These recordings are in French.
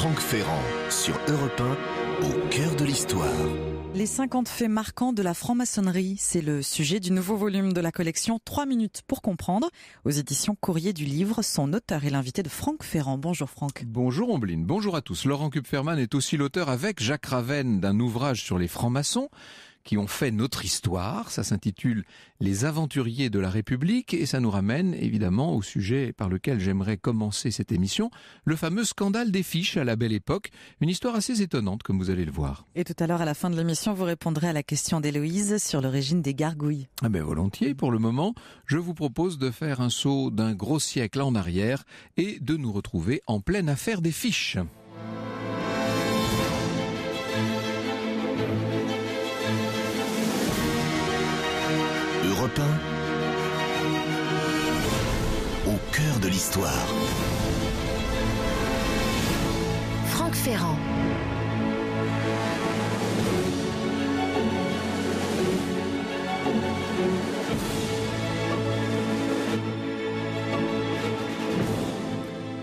Franck Ferrand sur Europe 1, au cœur de l'histoire. Les 50 faits marquants de la franc-maçonnerie, c'est le sujet du nouveau volume de la collection 3 minutes pour comprendre, aux éditions Courrier du Livre. Son auteur est l'invité de Franck Ferrand. Bonjour Franck. Bonjour Ombline, bonjour à tous. Laurent Kupferman est aussi l'auteur avec Jacques Ravenne d'un ouvrage sur les francs-maçons qui ont fait notre histoire. Ça s'intitule Les aventuriers de la République et ça nous ramène évidemment au sujet par lequel j'aimerais commencer cette émission, le fameux scandale des fiches à la belle époque. Une histoire assez étonnante comme vous allez le voir. Et tout à l'heure à la fin de l'émission, vous répondrez à la question d'Héloïse sur l'origine des gargouilles. Ah ben volontiers. Pour le moment, je vous propose de faire un saut d'un gros siècle en arrière et de nous retrouver en pleine affaire des fiches. au cœur de l'histoire. Franck Ferrand.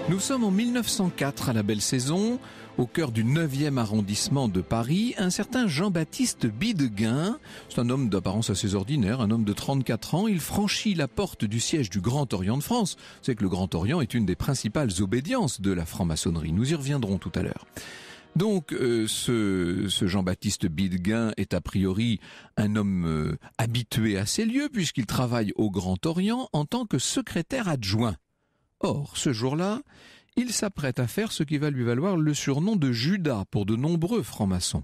Nous sommes en 1904 à la belle saison au cœur du 9e arrondissement de Paris, un certain Jean-Baptiste Bideguin. C'est un homme d'apparence assez ordinaire, un homme de 34 ans. Il franchit la porte du siège du Grand Orient de France. C'est que le Grand Orient est une des principales obédiences de la franc-maçonnerie. Nous y reviendrons tout à l'heure. Donc euh, ce, Jean-Baptiste Bidguin est a priori un homme euh, habitué à ces lieux puisqu'il travaille au Grand Orient en tant que secrétaire adjoint. Or, ce jour-là, il s'apprête à faire ce qui va lui valoir le surnom de Judas pour de nombreux francs-maçons.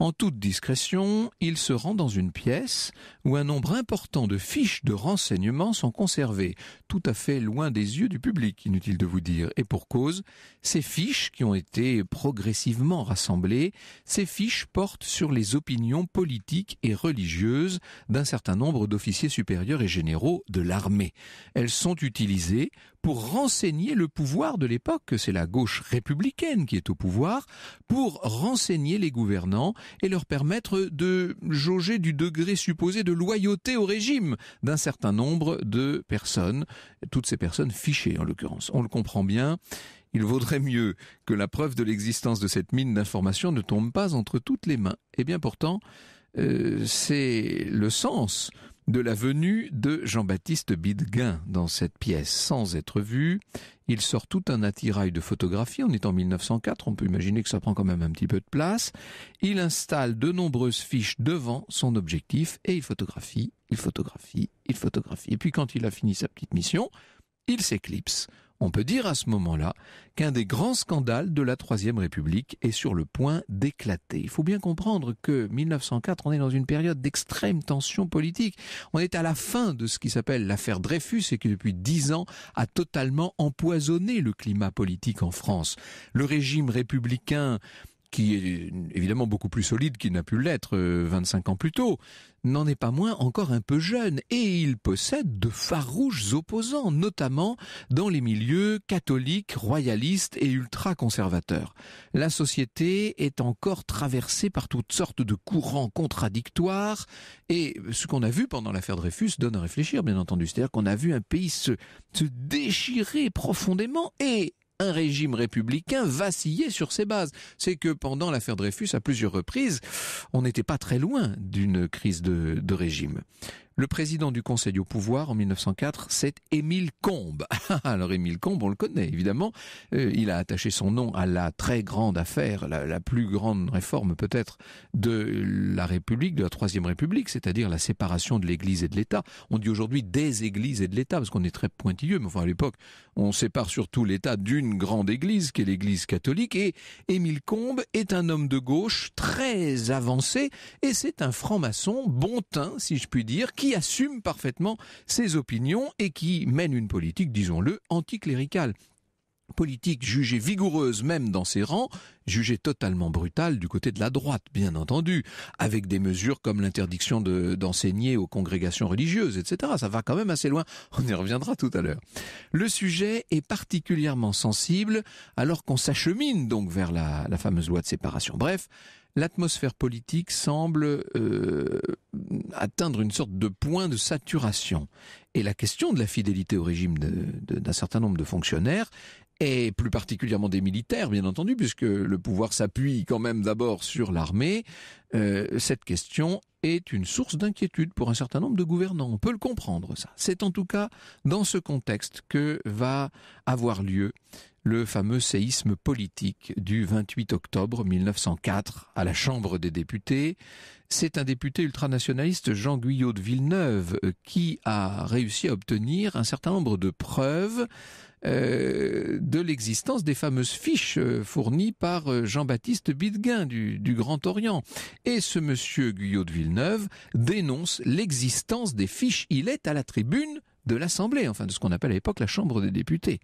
En toute discrétion, il se rend dans une pièce où un nombre important de fiches de renseignements sont conservées, tout à fait loin des yeux du public, inutile de vous dire, et pour cause, ces fiches qui ont été progressivement rassemblées, ces fiches portent sur les opinions politiques et religieuses d'un certain nombre d'officiers supérieurs et généraux de l'armée. Elles sont utilisées pour renseigner le pouvoir de l'époque, que c'est la gauche républicaine qui est au pouvoir, pour renseigner les gouvernants et leur permettre de jauger du degré supposé de loyauté au régime d'un certain nombre de personnes, toutes ces personnes fichées en l'occurrence. On le comprend bien, il vaudrait mieux que la preuve de l'existence de cette mine d'information ne tombe pas entre toutes les mains. Et eh bien pourtant, euh, c'est le sens de la venue de Jean-Baptiste Bidguin dans cette pièce sans être vu. Il sort tout un attirail de photographies. On est en 1904, on peut imaginer que ça prend quand même un petit peu de place. Il installe de nombreuses fiches devant son objectif et il photographie, il photographie, il photographie. Et puis quand il a fini sa petite mission, il s'éclipse. On peut dire à ce moment-là qu'un des grands scandales de la Troisième République est sur le point d'éclater. Il faut bien comprendre que 1904, on est dans une période d'extrême tension politique. On est à la fin de ce qui s'appelle l'affaire Dreyfus et qui depuis dix ans a totalement empoisonné le climat politique en France. Le régime républicain qui est évidemment beaucoup plus solide qu'il n'a pu l'être 25 euh, ans plus tôt, n'en est pas moins encore un peu jeune et il possède de farouches opposants, notamment dans les milieux catholiques, royalistes et ultra-conservateurs. La société est encore traversée par toutes sortes de courants contradictoires et ce qu'on a vu pendant l'affaire Dreyfus donne à réfléchir, bien entendu. C'est-à-dire qu'on a vu un pays se, se déchirer profondément et un régime républicain vacillait sur ses bases. C'est que pendant l'affaire Dreyfus, à plusieurs reprises, on n'était pas très loin d'une crise de, de régime. Le président du Conseil au pouvoir en 1904, c'est Émile Combes. Alors Émile Combes, on le connaît évidemment. Euh, il a attaché son nom à la très grande affaire, la, plus grande réforme peut-être de la République, de la Troisième République, c'est-à-dire la séparation de l'Église et de l'État. On dit aujourd'hui des Églises et de l'État parce qu'on est très pointilleux, mais enfin à l'époque, on sépare surtout l'État d'une grande Église, qui est l'Église catholique. Et Émile Combes est un homme de gauche très avancé et c'est un franc-maçon bon teint, si je puis dire, qui assume parfaitement ses opinions et qui mène une politique, disons-le, anticléricale politique jugée vigoureuse même dans ses rangs jugé totalement brutal du côté de la droite, bien entendu, avec des mesures comme l'interdiction d'enseigner aux congrégations religieuses, etc. Ça va quand même assez loin, on y reviendra tout à l'heure. Le sujet est particulièrement sensible alors qu'on s'achemine donc vers la, fameuse loi de séparation. Bref, l'atmosphère politique semble euh, atteindre une sorte de point de saturation. Et la question de la fidélité au régime d'un certain nombre de fonctionnaires, et plus particulièrement des militaires, bien entendu, puisque le pouvoir s'appuie quand même d'abord sur l'armée, euh, cette question est une source d'inquiétude pour un certain nombre de gouvernants. On peut le comprendre, ça. C'est en tout cas dans ce contexte que va avoir lieu le fameux séisme politique du 28 octobre 1904 à la Chambre des députés. C'est un député ultranationaliste, Jean Guyot de Villeneuve, euh, qui a réussi à obtenir un certain nombre de preuves euh, de l'existence des fameuses fiches euh, fournies par euh, Jean-Baptiste Bidguin du, du, Grand Orient. Et ce monsieur Guyot de Villeneuve dénonce l'existence des fiches. Il est à la tribune de l'Assemblée, enfin de ce qu'on appelle à l'époque la Chambre des députés.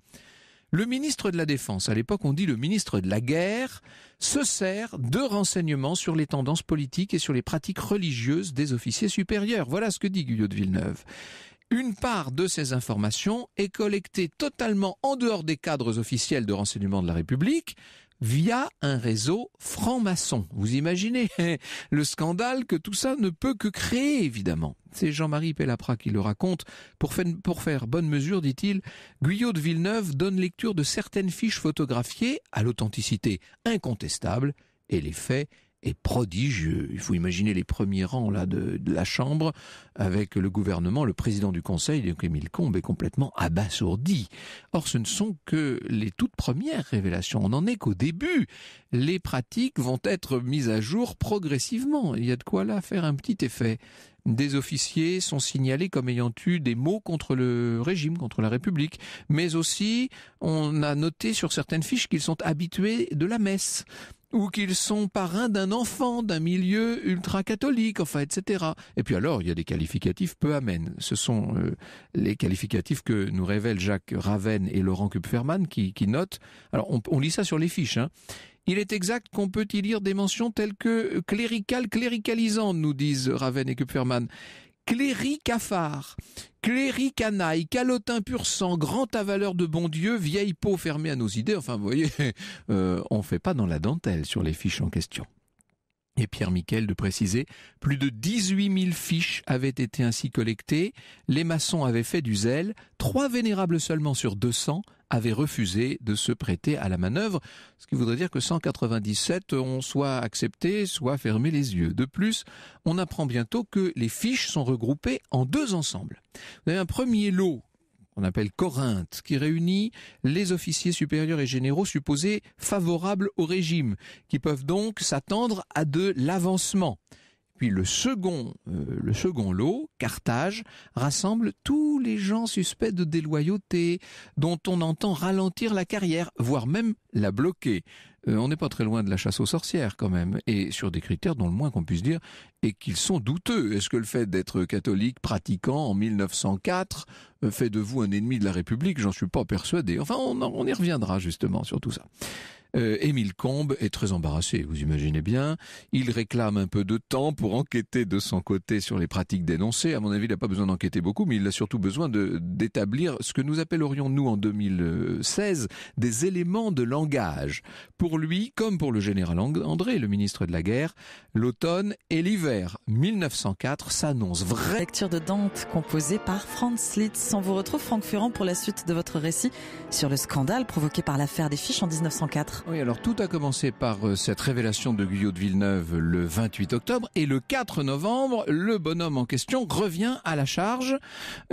Le ministre de la Défense, à l'époque on dit le ministre de la Guerre, se sert de renseignements sur les tendances politiques et sur les pratiques religieuses des officiers supérieurs. Voilà ce que dit Guyot de Villeneuve. Une part de ces informations est collectée totalement en dehors des cadres officiels de renseignement de la République via un réseau franc-maçon. Vous imaginez le scandale que tout ça ne peut que créer, évidemment. C'est Jean-Marie Pellapra qui le raconte. Pour faire, pour faire bonne mesure, dit-il, Guyot de Villeneuve donne lecture de certaines fiches photographiées à l'authenticité incontestable et les faits est prodigieux. Il faut imaginer les premiers rangs là de, la Chambre avec le gouvernement, le président du Conseil, donc Émile Combes, est complètement abasourdi. Or, ce ne sont que les toutes premières révélations. On n'en est qu'au début. Les pratiques vont être mises à jour progressivement. Il y a de quoi là faire un petit effet. Des officiers sont signalés comme ayant eu des mots contre le régime, contre la République, mais aussi on a noté sur certaines fiches qu'ils sont habitués de la messe ou qu'ils sont parrains d'un enfant d'un milieu ultra-catholique, enfin, etc. Et puis alors, il y a des qualificatifs peu amènes. Ce sont euh, les qualificatifs que nous révèlent Jacques Raven et Laurent Kupferman qui, qui notent. Alors, on, lit ça sur les fiches. Hein. Il est exact qu'on peut y lire des mentions telles que cléricales, cléricalisantes, nous disent Raven et Kupferman, Cléry Cafard, Cléry Canaille, Calotin pur sang, grand avaleur de bon Dieu, vieille peau fermée à nos idées. Enfin, vous voyez, on euh, on fait pas dans la dentelle sur les fiches en question et Pierre Miquel de préciser, plus de 18 000 fiches avaient été ainsi collectées, les maçons avaient fait du zèle, trois vénérables seulement sur 200 avaient refusé de se prêter à la manœuvre, ce qui voudrait dire que 197 ont soit accepté, soit fermé les yeux. De plus, on apprend bientôt que les fiches sont regroupées en deux ensembles. Vous avez un premier lot on appelle Corinthe, qui réunit les officiers supérieurs et généraux supposés favorables au régime, qui peuvent donc s'attendre à de l'avancement. Puis le second, euh, le second lot, Carthage, rassemble tous les gens suspects de déloyauté, dont on entend ralentir la carrière, voire même la bloquer. Euh, on n'est pas très loin de la chasse aux sorcières quand même, et sur des critères dont le moins qu'on puisse dire est qu'ils sont douteux. Est-ce que le fait d'être catholique pratiquant en 1904 euh, fait de vous un ennemi de la République J'en suis pas persuadé. Enfin, on y reviendra justement sur tout ça. Euh, Émile Combes est très embarrassé, vous imaginez bien. Il réclame un peu de temps pour enquêter de son côté sur les pratiques dénoncées. À mon avis, il n'a pas besoin d'enquêter beaucoup, mais il a surtout besoin d'établir ce que nous appellerions, nous, en 2016, des éléments de langage. Pour lui, comme pour le général André, le ministre de la Guerre, l'automne et l'hiver 1904 s'annoncent vrai. Lecture de Dante composée par Franz Liszt. On vous retrouve, Franck Ferrand, pour la suite de votre récit sur le scandale provoqué par l'affaire des fiches en 1904. Oui, alors tout a commencé par euh, cette révélation de Guyot de Villeneuve le 28 octobre et le 4 novembre, le bonhomme en question revient à la charge.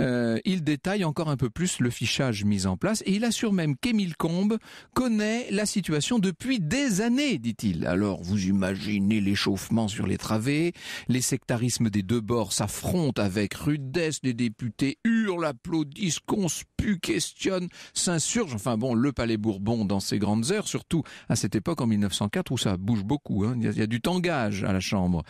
Euh, il détaille encore un peu plus le fichage mis en place et il assure même qu'Émile Combes connaît la situation depuis des années, dit-il. Alors vous imaginez l'échauffement sur les travées, les sectarismes des deux bords s'affrontent avec rudesse, les députés hurlent, applaudissent, conspuent, questionnent, s'insurgent. Enfin bon, le Palais Bourbon dans ses grandes heures, surtout à cette époque en 1904 où ça bouge beaucoup. Hein, il, y a, du tangage à la Chambre.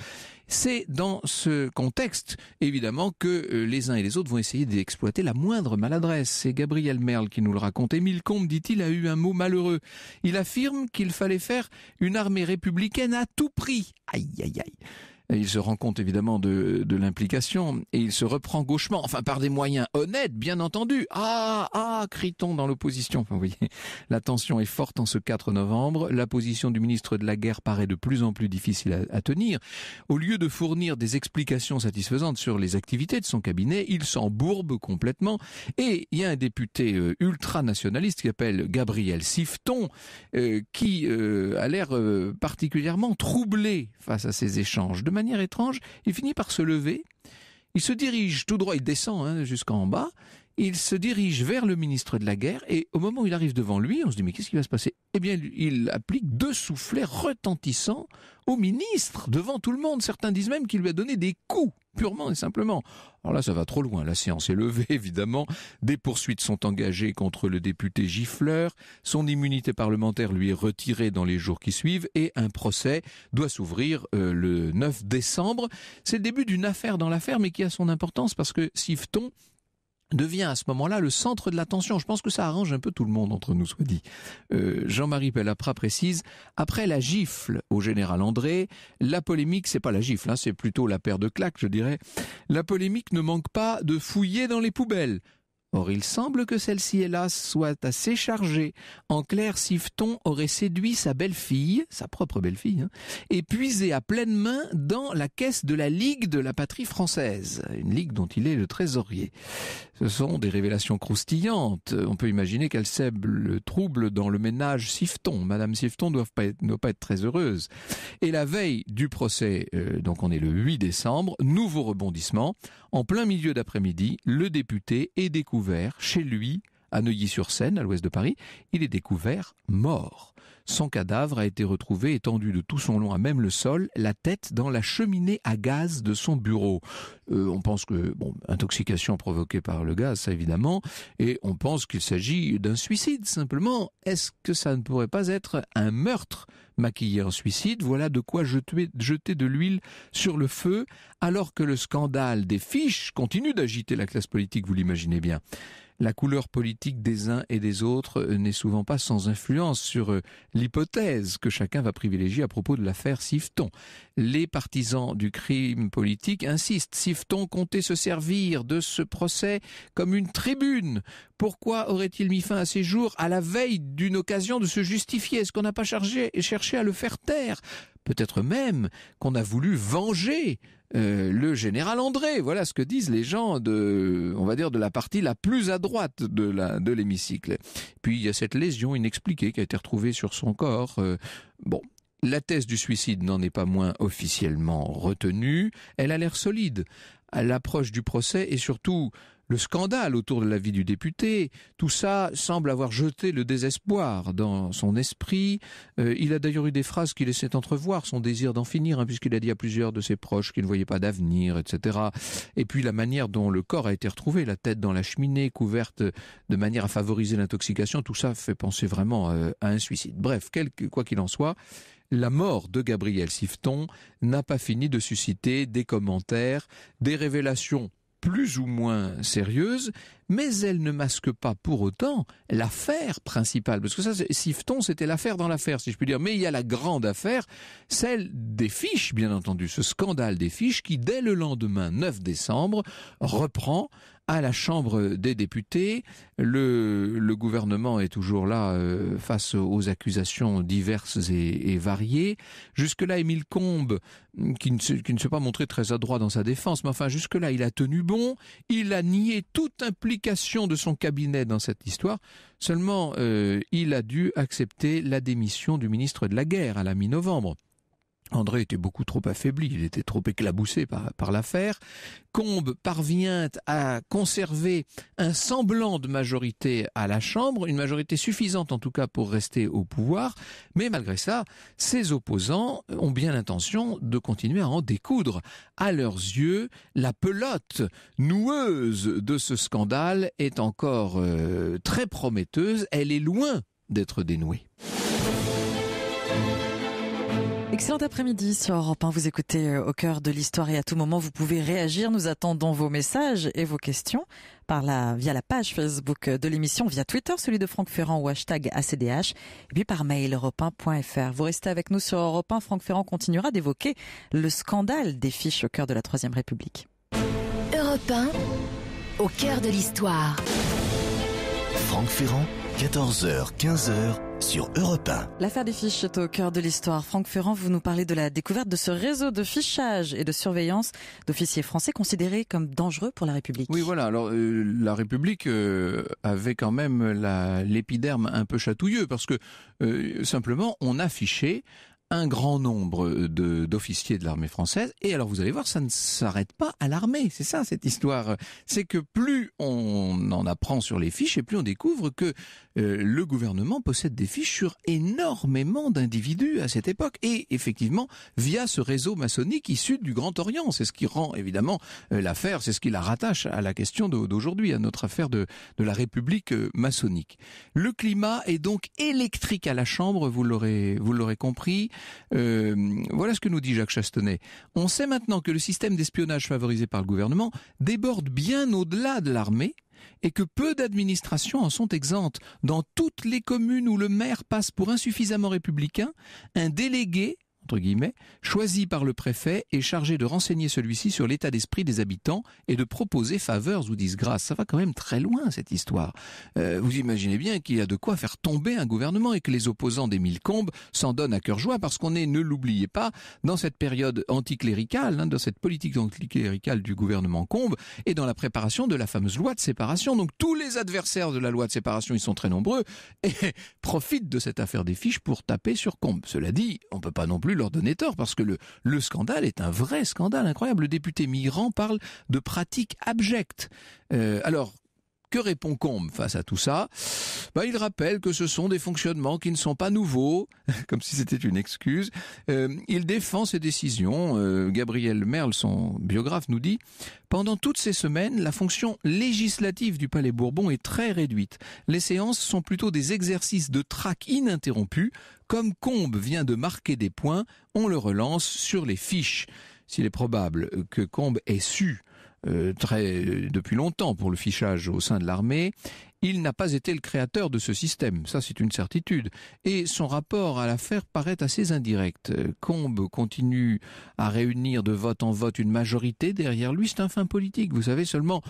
C'est dans ce contexte, évidemment, que euh, les uns et les autres vont essayer d'exploiter la moindre maladresse. C'est Gabriel Merle qui nous le raconte. Émile Combe, dit-il, a eu un mot malheureux. Il affirme qu'il fallait faire une armée républicaine à tout prix. Aïe, aïe, aïe. Il se rend compte évidemment de, de l'implication et il se reprend gauchement, enfin par des moyens honnêtes, bien entendu. Ah, ah, crie-t-on dans l'opposition. Vous voyez, la tension est forte en ce 4 novembre. La position du ministre de la Guerre paraît de plus en plus difficile à, tenir. Au lieu de fournir des explications satisfaisantes sur les activités de son cabinet, il s'embourbe complètement. Et il y a un député ultra euh, ultranationaliste qui s'appelle Gabriel Sifton, euh, qui euh, a l'air particulièrement troublé face à ces échanges. De manière étrange, il finit par se lever, il se dirige tout droit, il descend hein, jusqu'en bas, il se dirige vers le ministre de la Guerre et au moment où il arrive devant lui, on se dit mais qu'est-ce qui va se passer Eh bien, il applique deux soufflets retentissants au ministre devant tout le monde. Certains disent même qu'il lui a donné des coups purement et simplement. Alors là, ça va trop loin. La séance est levée, évidemment. Des poursuites sont engagées contre le député Gifleur. Son immunité parlementaire lui est retirée dans les jours qui suivent et un procès doit s'ouvrir euh, le 9 décembre. C'est le début d'une affaire dans l'affaire, mais qui a son importance parce que Sifton devient à ce moment-là le centre de l'attention. Je pense que ça arrange un peu tout le monde entre nous, soit dit. Euh, Jean-Marie Pellapra précise, après la gifle au général André, la polémique, c'est pas la gifle, hein, c'est plutôt la paire de claques, je dirais, la polémique ne manque pas de fouiller dans les poubelles. Or il semble que celle-ci, hélas, soit assez chargée. En clair, Sifton aurait séduit sa belle-fille, sa propre belle-fille, hein, et puisé à pleine main dans la caisse de la Ligue de la patrie française, une ligue dont il est le trésorier. Ce sont des révélations croustillantes. On peut imaginer qu'elle sèbe le trouble dans le ménage Sifton. Madame Sifton ne doit pas être, pas être très heureuse. Et la veille du procès, euh, donc on est le 8 décembre, nouveau rebondissement. En plein milieu d'après-midi, le député est découvert chez lui, à Neuilly-sur-Seine, à l'ouest de Paris. Il est découvert mort. Son cadavre a été retrouvé étendu de tout son long à même le sol, la tête dans la cheminée à gaz de son bureau. Euh, on pense que, bon, intoxication provoquée par le gaz, ça évidemment, et on pense qu'il s'agit d'un suicide simplement. Est-ce que ça ne pourrait pas être un meurtre maquillé en suicide Voilà de quoi jeter de l'huile sur le feu, alors que le scandale des fiches continue d'agiter la classe politique, vous l'imaginez bien la couleur politique des uns et des autres euh, n'est souvent pas sans influence sur euh, l'hypothèse que chacun va privilégier à propos de l'affaire Sifton. Les partisans du crime politique insistent. Sifton comptait se servir de ce procès comme une tribune. Pourquoi aurait-il mis fin à ses jours à la veille d'une occasion de se justifier Est-ce qu'on n'a pas chargé et cherché à le faire taire Peut-être même qu'on a voulu venger euh, le général André. Voilà ce que disent les gens de, on va dire, de la partie la plus à droite de la de l'hémicycle. Puis il y a cette lésion inexpliquée qui a été retrouvée sur son corps. Euh, bon. La thèse du suicide n'en est pas moins officiellement retenue. Elle a l'air solide à l'approche du procès et surtout le scandale autour de la vie du député, tout ça semble avoir jeté le désespoir dans son esprit. Euh, il a d'ailleurs eu des phrases qui laissaient entrevoir son désir d'en finir, hein, puisqu'il a dit à plusieurs de ses proches qu'il ne voyait pas d'avenir, etc. Et puis la manière dont le corps a été retrouvé, la tête dans la cheminée, couverte de manière à favoriser l'intoxication, tout ça fait penser vraiment euh, à un suicide. Bref, quel, quoi qu'il en soit, la mort de Gabriel Sifton n'a pas fini de susciter des commentaires, des révélations plus ou moins sérieuse mais elle ne masque pas pour autant l'affaire principale. Parce que ça, Sifton, c'était l'affaire dans l'affaire, si je puis dire. Mais il y a la grande affaire, celle des fiches, bien entendu, ce scandale des fiches qui, dès le lendemain 9 décembre, reprend à la Chambre des députés. Le, le gouvernement est toujours là euh, face aux accusations diverses et, variées. Jusque-là, Émile Combes, qui ne, qui ne s'est pas montré très adroit dans sa défense, mais enfin, jusque-là, il a tenu bon, il a nié toute implication de son cabinet dans cette histoire. Seulement, euh, il a dû accepter la démission du ministre de la Guerre à la mi-novembre. André était beaucoup trop affaibli, il était trop éclaboussé par, l'affaire. Combes parvient à conserver un semblant de majorité à la Chambre, une majorité suffisante en tout cas pour rester au pouvoir, mais malgré ça, ses opposants ont bien l'intention de continuer à en découdre. À leurs yeux, la pelote noueuse de ce scandale est encore euh, très prometteuse, elle est loin d'être dénouée. Excellent après-midi sur Europe 1. Vous écoutez euh, au cœur de l'histoire et à tout moment, vous pouvez réagir. Nous attendons vos messages et vos questions par la, via la page Facebook de l'émission, via Twitter, celui de Franck Ferrand ou hashtag ACDH, et puis par mail europe Vous restez avec nous sur Europe 1. Franck Ferrand continuera d'évoquer le scandale des fiches au cœur de la Troisième République. Europe au cœur de l'histoire. Franck Ferrand, 14h, 15h sur L'affaire des fiches est au cœur de l'histoire. Franck Ferrand, vous nous parlez de la découverte de ce réseau de fichage et de surveillance d'officiers français considérés comme dangereux pour la République. Oui, voilà. Alors euh, la République euh, avait quand même l'épiderme un peu chatouilleux parce que euh, simplement on affichait un grand nombre euh, d'officiers de, l'armée française. Et alors vous allez voir, ça ne s'arrête pas à l'armée. C'est ça cette histoire. C'est que plus on en apprend sur les fiches et plus on découvre que euh, le gouvernement possède des fiches sur énormément d'individus à cette époque. Et effectivement, via ce réseau maçonnique issu du Grand Orient. C'est ce qui rend évidemment euh, l'affaire, c'est ce qui la rattache à la question d'aujourd'hui, à notre affaire de, de la République maçonnique. Le climat est donc électrique à la Chambre, vous l'aurez compris. Euh, voilà ce que nous dit Jacques Chastenet. On sait maintenant que le système d'espionnage favorisé par le gouvernement déborde bien au-delà de l'armée et que peu d'administrations en sont exemptes. Dans toutes les communes où le maire passe pour insuffisamment républicain, un délégué choisi par le préfet et chargé de renseigner celui-ci sur l'état d'esprit des habitants et de proposer faveurs ou disgrâces. Ça va quand même très loin, cette histoire. Euh, vous imaginez bien qu'il y a de quoi faire tomber un gouvernement et que les opposants d'Émile Combes s'en donnent à cœur joie parce qu'on est, ne l'oubliez pas, dans cette période anticléricale, hein, dans cette politique anticléricale du gouvernement Combe et dans la préparation de la fameuse loi de séparation. Donc tous les adversaires de la loi de séparation, ils sont très nombreux et profitent de cette affaire des fiches pour taper sur Combe. Cela dit, on peut pas non plus leur donner tort parce que le, scandale est un vrai scandale incroyable. Le député migrant parle de pratiques abjectes. Euh, alors, que répond Combe face à tout ça bah, Il rappelle que ce sont des fonctionnements qui ne sont pas nouveaux, comme si c'était une excuse. Euh, il défend ses décisions. Euh, Gabriel Merle, son biographe, nous dit « Pendant toutes ces semaines, la fonction législative du Palais Bourbon est très réduite. Les séances sont plutôt des exercices de traque ininterrompus. Comme Combe vient de marquer des points, on le relance sur les fiches. S'il est probable que Combe ait su euh, très euh, depuis longtemps pour le fichage au sein de l'armée, il n'a pas été le créateur de ce système, ça c'est une certitude. Et son rapport à l'affaire paraît assez indirect. Euh, Combes continue à réunir de vote en vote une majorité derrière lui, c'est un fin politique, vous savez seulement,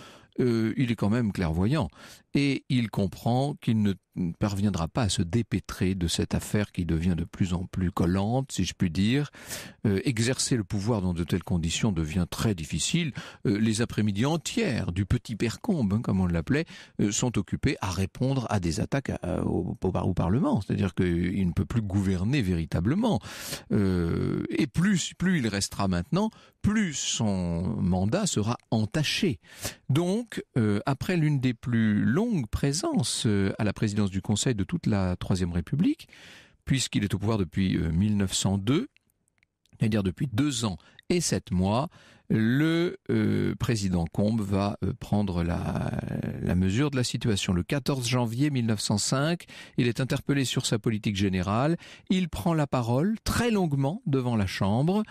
il est quand même clairvoyant et il comprend qu'il ne parviendra pas à se dépêtrer de cette affaire qui devient de plus en plus collante, si je puis dire. Euh, exercer le pouvoir dans de telles conditions devient très difficile. Euh, les après-midi entières du petit percombe, hein, comme on l'appelait, euh, sont occupés à répondre à des attaques au, au, Parlement. C'est-à-dire qu'il ne peut plus gouverner véritablement. et plus, plus il restera maintenant, plus son mandat sera entaché. Donc, après l'une des plus longue présence euh, à la présidence du Conseil de toute la Troisième République, puisqu'il est au pouvoir depuis 1902, euh, c'est-à-dire depuis deux ans et sept mois, le euh, président Combes va prendre la, la, mesure de la situation. Le 14 janvier 1905, il est interpellé sur sa politique générale. Il prend la parole très longuement devant la Chambre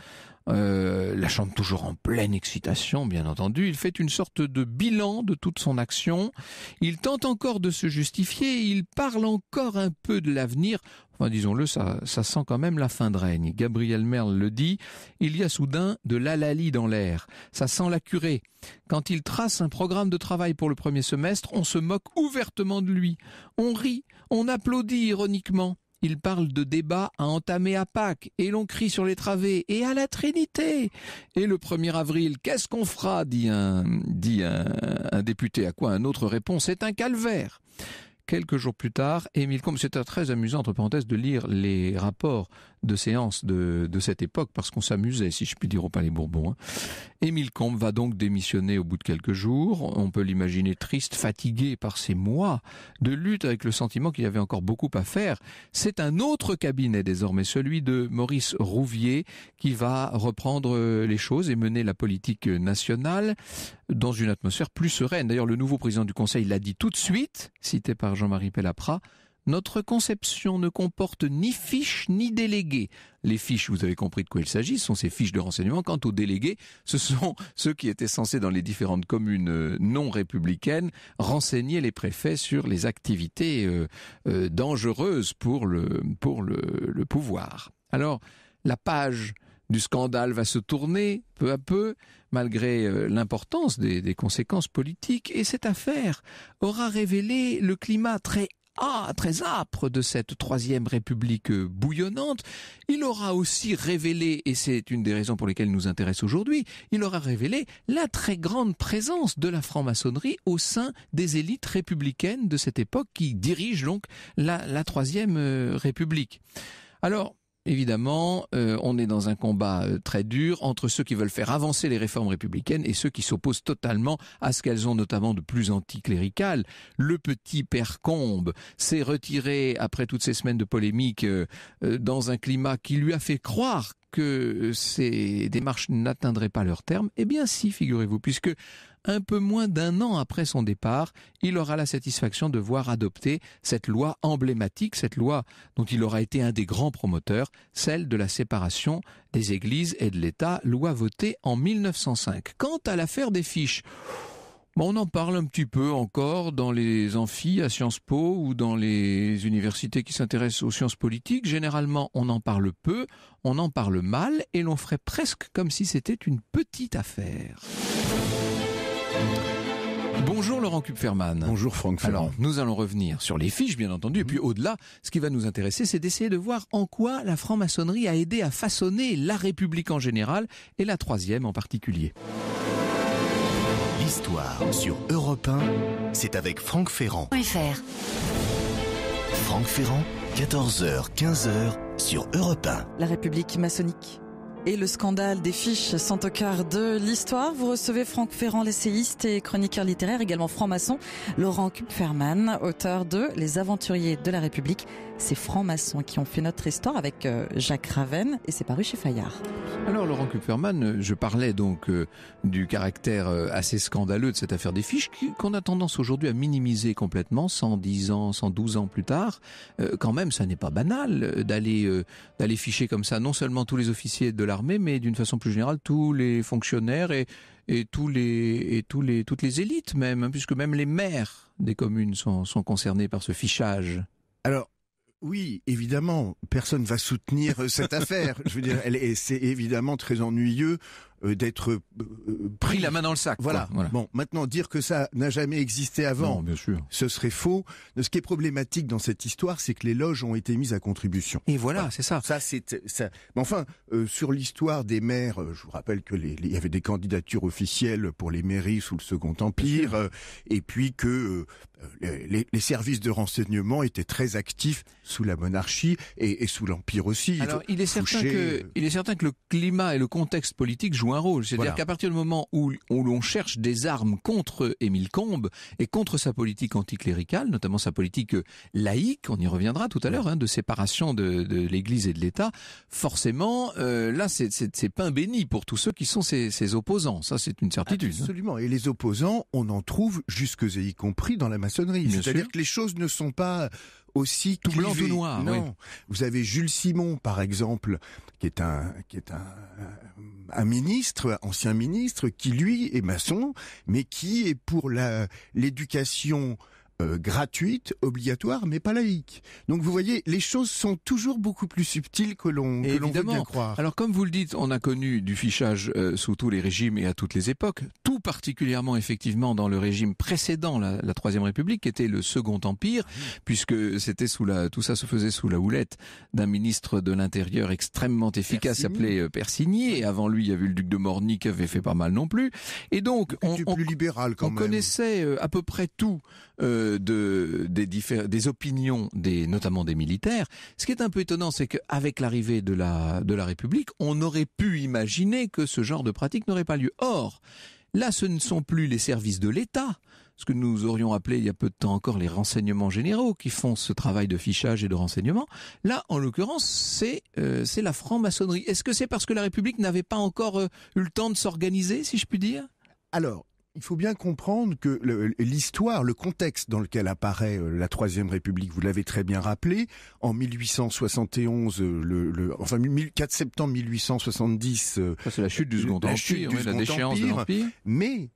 euh, la chante toujours en pleine excitation, bien entendu. Il fait une sorte de bilan de toute son action. Il tente encore de se justifier. Il parle encore un peu de l'avenir. Enfin, disons-le, ça, sent quand même la fin de règne. Gabriel Merle le dit, il y a soudain de l'alali dans l'air. Ça sent la curée. Quand il trace un programme de travail pour le premier semestre, on se moque ouvertement de lui. On rit, on applaudit ironiquement. Il parle de débats à entamer à Pâques, et l'on crie sur les travées, et à la Trinité. Et le 1er avril, qu'est-ce qu'on fera dit un, dit un, député, à quoi un autre répond, c'est un calvaire quelques jours plus tard, Émile Combes, c'était très amusant, entre parenthèses, de lire les rapports de séance de, cette époque, parce qu'on s'amusait, si je puis dire, au Palais Bourbon. Hein. Émile Combe va donc démissionner au bout de quelques jours. On peut l'imaginer triste, fatigué par ces mois de lutte avec le sentiment qu'il y avait encore beaucoup à faire. C'est un autre cabinet désormais, celui de Maurice Rouvier, qui va reprendre euh, les choses et mener la politique nationale dans une atmosphère plus sereine. D'ailleurs, le nouveau président du Conseil l'a dit tout de suite, cité par Jean-Marie Pellapra, notre conception ne comporte ni fiches ni délégués. Les fiches, vous avez compris de quoi il s'agit, sont ces fiches de renseignement. Quant aux délégués, ce sont ceux qui étaient censés dans les différentes communes euh, non républicaines renseigner les préfets sur les activités euh, euh, dangereuses pour le, pour pouvoir. Alors, la page du scandale va se tourner peu à peu, malgré l'importance des, des, conséquences politiques, et cette affaire aura révélé le climat très ah, très âpre de cette troisième république euh, bouillonnante, il aura aussi révélé, et c'est une des raisons pour lesquelles il nous intéresse aujourd'hui, il aura révélé la très grande présence de la franc-maçonnerie au sein des élites républicaines de cette époque qui dirigent donc la, la troisième euh, république. Alors, évidemment, euh, on est dans un combat euh, très dur entre ceux qui veulent faire avancer les réformes républicaines et ceux qui s'opposent totalement à ce qu'elles ont notamment de plus anticlérical. Le petit père Combe s'est retiré après toutes ces semaines de polémiques euh, dans un climat qui lui a fait croire que ces démarches n'atteindraient pas leur terme. Eh bien si, figurez-vous, puisque un peu moins d'un an après son départ, il aura la satisfaction de voir adopter cette loi emblématique, cette loi dont il aura été un des grands promoteurs, celle de la séparation des églises et de l'État, loi votée en 1905. Quant à l'affaire des fiches, on en parle un petit peu encore dans les amphis à Sciences Po ou dans les universités qui s'intéressent aux sciences politiques. Généralement, on en parle peu, on en parle mal et l'on ferait presque comme si c'était une petite affaire. Bonjour Laurent Kupferman. Bonjour Franck Ferrand. Alors, nous allons revenir sur les fiches, bien entendu, et puis mhm. au-delà, ce qui va nous intéresser, c'est d'essayer de voir en quoi la franc-maçonnerie a aidé à façonner la République en général et la Troisième en particulier. L'histoire sur Europe 1, c'est avec Franck Ferrand. Franck Ferrand, 14h, 15h sur Europe 1. La République maçonnique et le scandale des fiches sont au cœur de l'histoire. Vous recevez Franck Ferrand, l'essayiste et chroniqueur littéraire, également franc-maçon, Laurent Kupferman, auteur de Les aventuriers de la République ces francs-maçons qui ont fait notre histoire avec euh, Jacques Raven et c'est paru chez Fayard. Alors Laurent Kupferman, je parlais donc euh, du caractère euh, assez scandaleux de cette affaire des fiches qu'on a tendance aujourd'hui à minimiser complètement 110 ans, 112 ans plus tard. quand même, ça n'est pas banal d'aller d'aller ficher comme ça non seulement tous les officiers de l'armée mais d'une façon plus générale tous les fonctionnaires et et tous les et tous les toutes les élites même hein, puisque même les maires des communes sont sont concernés par ce fichage. Alors oui, évidemment, personne va soutenir euh, cette affaire. Je veux dire, elle c'est évidemment très ennuyeux euh, d'être euh, euh, pris, la main dans le sac. Voilà. Bon, maintenant dire que ça n'a jamais existé avant, ce serait faux. Ce qui est problématique dans cette histoire, c'est que les loges ont été mises à contribution. Et voilà, c'est ça. Ça, c'est ça. Mais enfin, sur l'histoire des maires, je vous rappelle que il y avait des candidatures officielles pour les mairies sous le Second Empire, et puis que les, services de renseignement étaient très actifs sous la monarchie et, sous l'empire aussi. Alors, il est certain que il est certain que le climat et le contexte politique jouent un rôle. C'est-à-dire qu'à partir du moment où, l'on cherche des armes contre Émile Combes et contre sa politique anticléricale, notamment sa politique laïque, on y reviendra tout à l'heure, hein, de séparation de, l'Église et de l'État, forcément, euh, là, c'est pain béni pour tous ceux qui sont ses, opposants. Ça, c'est une certitude. Hein. Absolument. Et les opposants, on en trouve jusque et y compris dans la maçonnerie. C'est-à-dire que les choses ne sont pas aussi tout blanc, tout noir. vous avez Jules Simon par exemple, qui est un qui est un, un ministre, ancien ministre, qui lui est maçon, mais qui est pour la l'éducation euh, gratuite, obligatoire, mais pas laïque. Donc vous voyez, les choses sont toujours beaucoup plus subtiles que l'on que l'on veut bien croire. Alors comme vous le dites, on a connu du fichage euh, sous tous les régimes et à toutes les époques, tout particulièrement effectivement dans le régime précédent, la, la Troisième République, qui était le Second Empire, puisque c'était sous la tout ça se faisait sous la houlette d'un ministre de l'Intérieur extrêmement efficace appelé euh, Persigny. Et avant lui, il y avait le duc de Morny qui avait fait pas mal non plus. Et donc on, libéral quand connaissait à peu près tout des, opinions, notamment des militaires. Ce qui est un peu étonnant, c'est qu'avec l'arrivée de la, République, on aurait pu imaginer que ce genre de pratique n'aurait pas lieu. Or, là, ce ne sont plus les services de l'État, ce que nous aurions appelé il y a peu de temps encore les renseignements généraux qui font ce travail de fichage et de renseignement. Là, en l'occurrence, c'est euh, la franc-maçonnerie. Est-ce que c'est parce que la République n'avait pas encore euh, eu le temps de s'organiser, si je puis dire Alors, il faut bien comprendre que l'histoire, le contexte dans lequel apparaît euh, la Troisième République, vous l'avez très bien rappelé, en 1871, euh, le, le enfin 4 septembre 1870, euh, c'est la chute du Second la Empire, chute la déchéance de Mais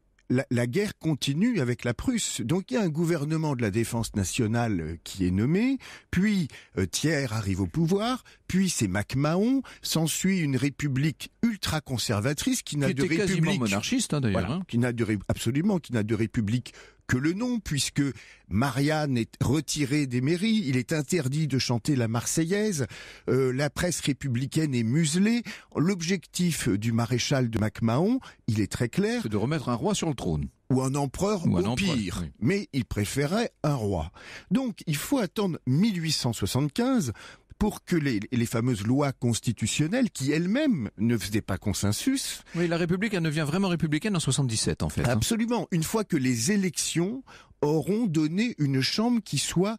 la, guerre continue avec la Prusse. Donc il y a un gouvernement de la défense nationale euh, qui est nommé, puis euh, Thiers arrive au pouvoir, puis c'est MacMahon, s'ensuit une république ultra-conservatrice qui n'a de république... monarchiste hein, d'ailleurs. Hein. Qui n'a absolument, qui n'a de république que le nom, puisque Marianne est retirée des mairies, il est interdit de chanter la Marseillaise, euh, la presse républicaine est muselée. L'objectif du maréchal de MacMahon, il est très clair. C'est de remettre un roi sur le trône ou un empereur ou un pire, mais il préférait un roi. Donc il faut attendre 1875 pour que les, les fameuses lois constitutionnelles, qui elles-mêmes ne faisaient pas consensus. Oui, la République, elle devient vraiment républicaine en 77, en fait. Hein. Absolument. Une fois que les élections auront donné une chambre qui soit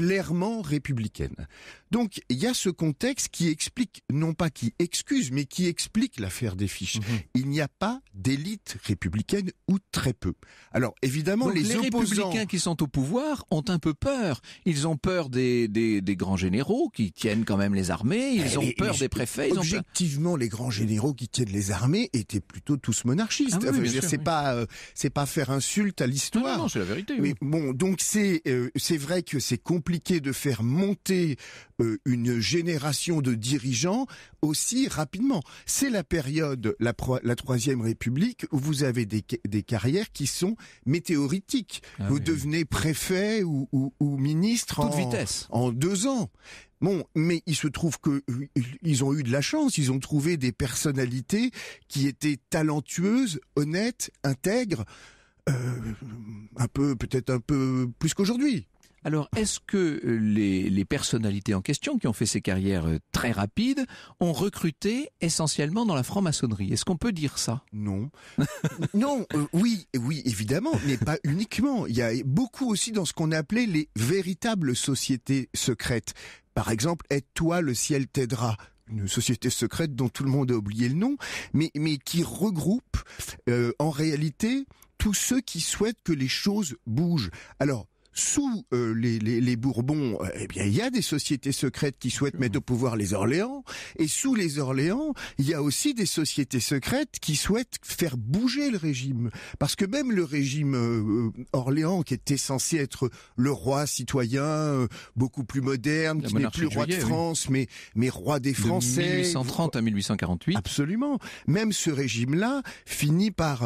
clairement républicaine. Donc il y a ce contexte qui explique, non pas qui excuse, mais qui explique l'affaire des fiches. Mhm. Il n'y a pas d'élite républicaine ou très peu. Alors évidemment, les, républicains qui sont au pouvoir ont un peu peur. Ils ont peur des, des, grands généraux qui tiennent quand même les armées. Ils eh, ont peur des préfets. objectivement, les grands généraux qui tiennent les armées étaient plutôt tous monarchistes. Ah c'est pas euh, c'est pas faire insulte à l'histoire. Non, c'est la vérité. Mais bon, donc c'est euh, c'est vrai que c'est compliqué compliqué de faire monter euh, une génération de dirigeants aussi rapidement. C'est la période, la, Troisième République, où vous avez des, carrières qui sont météoritiques. Ah vous devenez préfet ou, ministre en, vitesse. deux ans. Bon, mais il se trouve qu'ils euh, ont eu de la chance, ils ont trouvé des personnalités qui étaient talentueuses, honnêtes, intègres, euh, un peu peut-être un peu plus qu'aujourd'hui. Alors, est-ce que euh, les, personnalités en question, qui ont fait ces carrières euh, très rapides, ont recruté essentiellement dans la franc-maçonnerie Est-ce qu'on peut dire ça Non. non, euh, oui, oui, évidemment, mais pas uniquement. Il y a beaucoup aussi dans ce qu'on appelait les véritables sociétés secrètes. Par exemple, aide-toi, le ciel t'aidera une société secrète dont tout le monde a oublié le nom, mais, qui regroupe en réalité tous ceux qui souhaitent que les choses bougent. Alors, sous euh, les, les, Bourbons, euh, eh bien, il y a des sociétés secrètes qui souhaitent mettre au pouvoir les Orléans, et sous les Orléans, il y a aussi des sociétés secrètes qui souhaitent faire bouger le régime, parce que même le régime euh, Orléans, qui était censé être le roi citoyen, beaucoup plus moderne, qui n'est plus roi de France, mais mais roi des Français. De 1830 à 1848. Absolument. Même ce régime-là finit par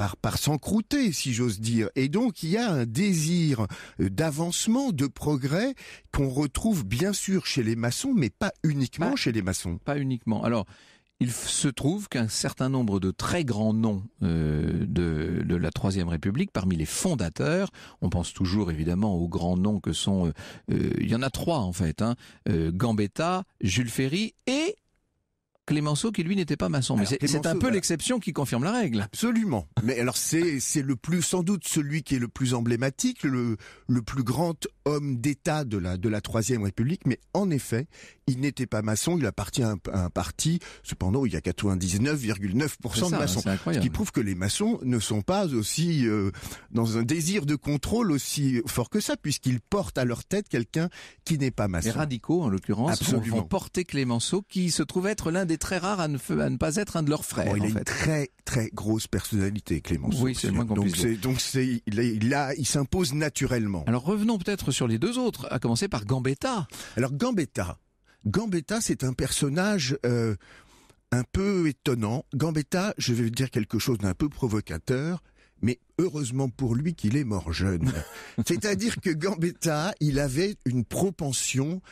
par, par s'encrouter, si j'ose dire. Et donc, il y a un désir euh, d'avancement, de progrès qu'on retrouve bien sûr chez les maçons, mais pas uniquement chez les maçons. Pas uniquement. Alors, il se trouve qu'un certain nombre de très grands noms euh, de, la Troisième République, parmi les fondateurs, on pense toujours évidemment aux grands noms que sont, euh, il y en a trois en fait, hein, Gambetta, Jules Ferry et Clémenceau qui lui n'était pas maçon. mais c'est un peu euh, l'exception qui confirme la règle. Absolument. Mais alors c'est le plus sans doute celui qui est le plus emblématique, le plus grand homme d'État de la de la troisième République. Mais en effet, il n'était pas maçon. Il appartient à un, parti. Cependant, il y a 99,9% de maçons, ce qui prouve que les maçons ne sont pas aussi euh, dans un désir de contrôle aussi fort que ça, puisqu'ils portent à leur tête quelqu'un qui n'est pas maçon. Les radicaux, en l'occurrence, vont porter porté Clémenceau, qui se trouve être l'un des très rare à ne, pas être un de leurs frères. il a une très très grosse personnalité, Clémence. Oui, c'est moins Donc c'est donc là, il, s'impose naturellement. Alors revenons peut-être sur les deux autres, à commencer par Gambetta. Alors Gambetta, Gambetta, c'est un personnage. Euh, un peu étonnant. Gambetta, je vais dire quelque chose d'un peu provocateur mais heureusement pour lui qu'il est mort jeune. C'est-à-dire que Gambetta, il avait une propension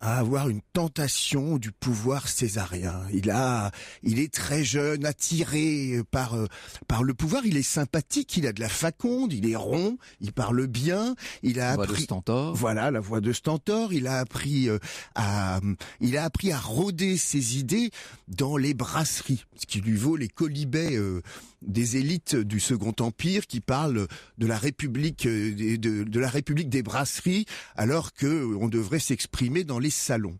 à avoir une tentation du pouvoir césarien. Il a, il est très jeune, attiré par euh, par le pouvoir. Il est sympathique, il a de la faconde, il est rond, il parle bien. Il a appris, Stentor. voilà la voix de Stentor. Il a appris euh, à, il a appris à rôder ses idées dans les brasseries, ce qui lui vaut les colibets. Euh, des élites du Second Empire qui parlent de la République euh, de, la République des brasseries, alors qu'on euh, devrait s'exprimer dans les salons.